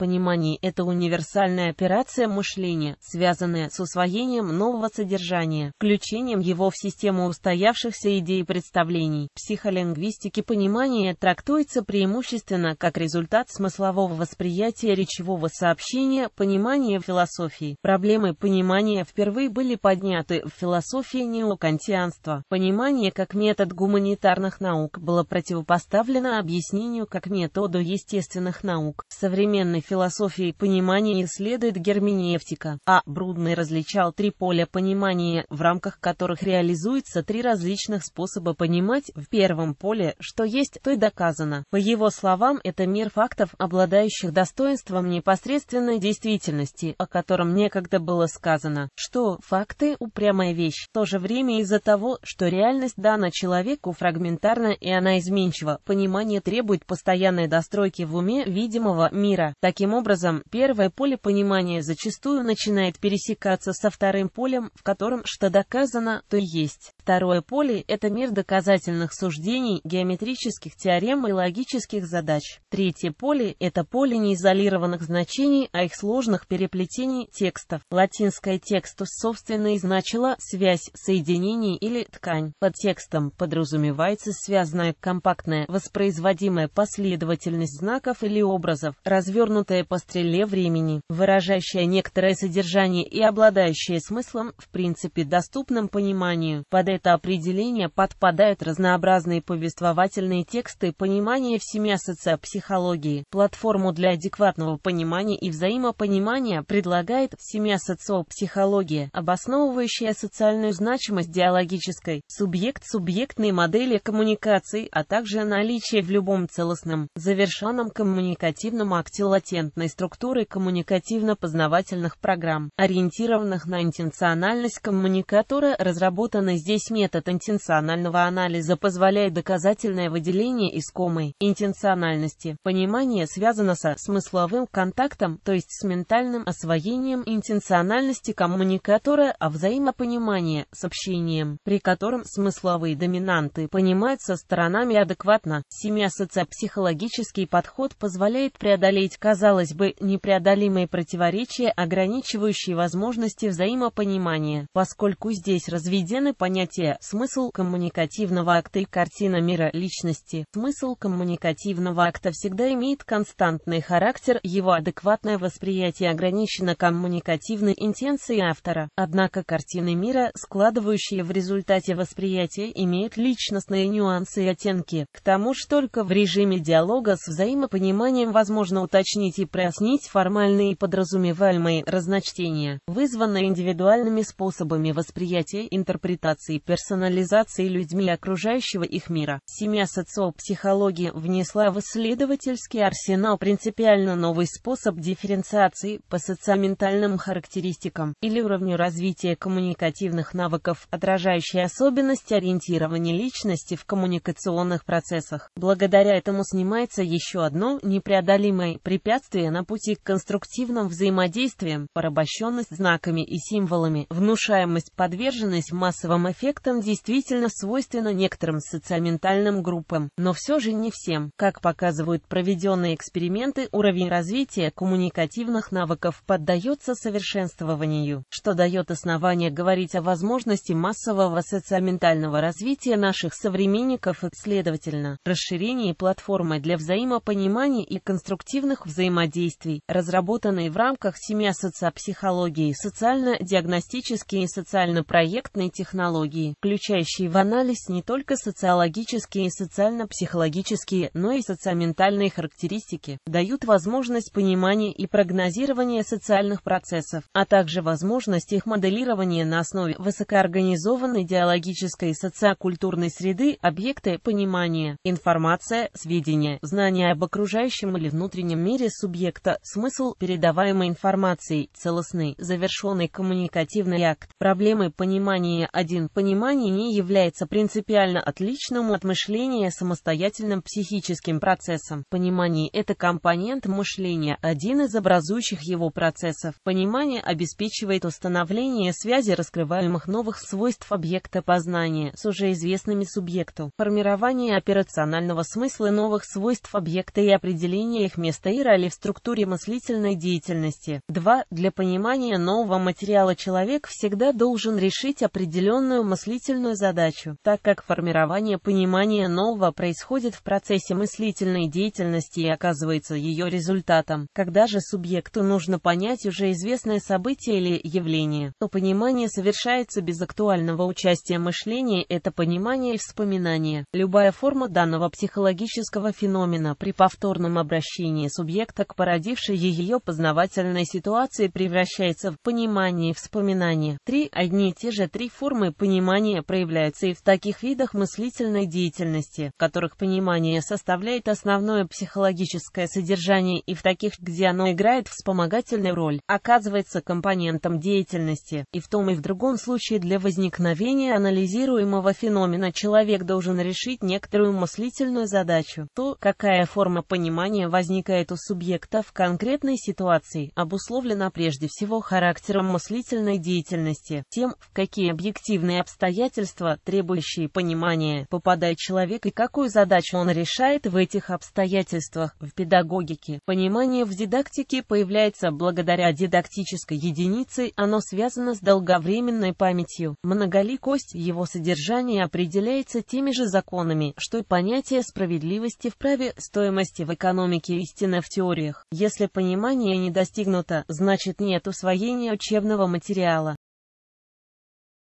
понимании это универсальная операция мышления, связанная с усвоением нового содержания, включением его в систему устоявшихся идей и представлений. В психолингвистике понимание трактуется преимущественно как результат смыслового восприятия речевого сообщения, понимания философии. Проблемы понимания впервые были подняты в философии неокантианства. Понимание как метод гуманитарных наук было противопоставлено объяснению как методу естественных наук. В современной философии понимания следует герменевтика, а Брудный различал три поля понимания, в рамках которых реализуется три различных способа понимать. В первом поле, что есть, то и доказано. По его словам, это мир фактов, обладающих достоинством непосредственной действительности, о котором некогда было сказано, что факты – упрямая вещь, в то же время из-за того, что реальность дана человеку фрагментарна и она изменчива, понимание требует постоянной достройки в уме видимого мира. Таким Таким образом, первое поле понимания зачастую начинает пересекаться со вторым полем, в котором что доказано, то есть. Второе поле – это мир доказательных суждений, геометрических теорем и логических задач. Третье поле – это поле неизолированных значений, а их сложных переплетений текстов. Латинское текстус собственно и значило «связь», «соединение» или «ткань». Под текстом подразумевается связанная компактная, воспроизводимая последовательность знаков или образов, развернутая развернутое по стреле времени, выражающее некоторое содержание и обладающее смыслом, в принципе доступным пониманию. Под это определение подпадают разнообразные повествовательные тексты понимания в семье социопсихологии. Платформу для адекватного понимания и взаимопонимания предлагает семья социопсихология, обосновывающая социальную значимость диалогической, субъект-субъектной модели коммуникации, а также наличие в любом целостном, завершенном коммуникативном акте латентности когерентной структурой коммуникативно-познавательных программ, ориентированных на интенциональность коммуникатора. Разработанный здесь метод интенционального анализа позволяет доказательное выделение искомой интенциональности. Понимание связано со смысловым контактом, то есть с ментальным освоением интенциональности коммуникатора, а взаимопонимание с общением, при котором смысловые доминанты понимаются сторонами адекватно. Семиассоциопсихологический подход позволяет преодолеть казаться казалось бы, непреодолимые противоречия, ограничивающие возможности взаимопонимания, поскольку здесь разведены понятия «смысл коммуникативного акта» и «картина мира личности». Смысл коммуникативного акта всегда имеет константный характер, его адекватное восприятие ограничено коммуникативной интенцией автора, однако картины мира, складывающие в результате восприятия, имеют личностные нюансы и оттенки, к тому же только в режиме диалога с взаимопониманием возможно уточнить объяснить и прояснить формальные и подразумеваемые разночтения, вызванные индивидуальными способами восприятия, интерпретации, персонализации людьми окружающего их мира. Семья социопсихологии внесла в исследовательский арсенал принципиально новый способ дифференциации по социоментальным характеристикам или уровню развития коммуникативных навыков, отражающий особенности ориентирования личности в коммуникационных процессах. Благодаря этому снимается еще одно непреодолимое препятствие препятствие на пути к конструктивным взаимодействиям, порабощенность знаками и символами, внушаемость, подверженность массовым эффектам действительно свойственна некоторым социоментальным группам, но все же не всем. Как показывают проведенные эксперименты, уровень развития коммуникативных навыков поддается совершенствованию, что дает основание говорить о возможности массового социоментального развития наших современников и, следовательно, расширении платформы для взаимопонимания и конструктивных взаимодействий взаимодействий, разработанный в рамках семи социопсихологии социально-диагностические и социально-проектные технологии, включающие в анализ не только социологические и социально-психологические, но и социоментальные характеристики, дают возможность понимания и прогнозирования социальных процессов, а также возможность их моделирования на основе высокоорганизованной диалогической и социокультурной среды объекты понимания, информация, сведения, знания об окружающем или внутреннем мире субъекта, смысл передаваемой информации, целостный, завершенный коммуникативный акт. Проблемы понимания 1. Понимание не является принципиально отличным от мышления самостоятельным психическим процессом. Понимание – это компонент мышления, один из образующих его процессов. Понимание обеспечивает установление связи раскрываемых новых свойств объекта познания с уже известными субъекту, формирование операционального смысла новых свойств объекта и определение их места и роли в структуре мыслительной деятельности. 2. Для понимания нового материала человек всегда должен решить определенную мыслительную задачу, так как формирование понимания нового происходит в процессе мыслительной деятельности и оказывается ее результатом. Когда же субъекту нужно понять уже известное событие или явление, то понимание совершается без актуального участия мышления, это понимание и вспоминание. Любая форма данного психологического феномена при повторном обращении субъекта сгусток породившей ее познавательной ситуации превращается в понимание и вспоминание. Три одни и те же три формы понимания проявляются и в таких видах мыслительной деятельности, в которых понимание составляет основное психологическое содержание и в таких, где оно играет вспомогательную роль, оказывается компонентом деятельности, и в том и в другом случае для возникновения анализируемого феномена человек должен решить некоторую мыслительную задачу, то, какая форма понимания возникает у субъекта, субъекта в конкретной ситуации обусловлена прежде всего характером мыслительной деятельности, тем, в какие объективные обстоятельства, требующие понимания, попадает человек и какую задачу он решает в этих обстоятельствах. В педагогике понимание в дидактике появляется благодаря дидактической единице, оно связано с долговременной памятью. Многоликость его содержания определяется теми же законами, что и понятие справедливости в праве, стоимости в экономике истины в теории категориях. Если понимание не достигнуто, значит нет усвоения учебного материала.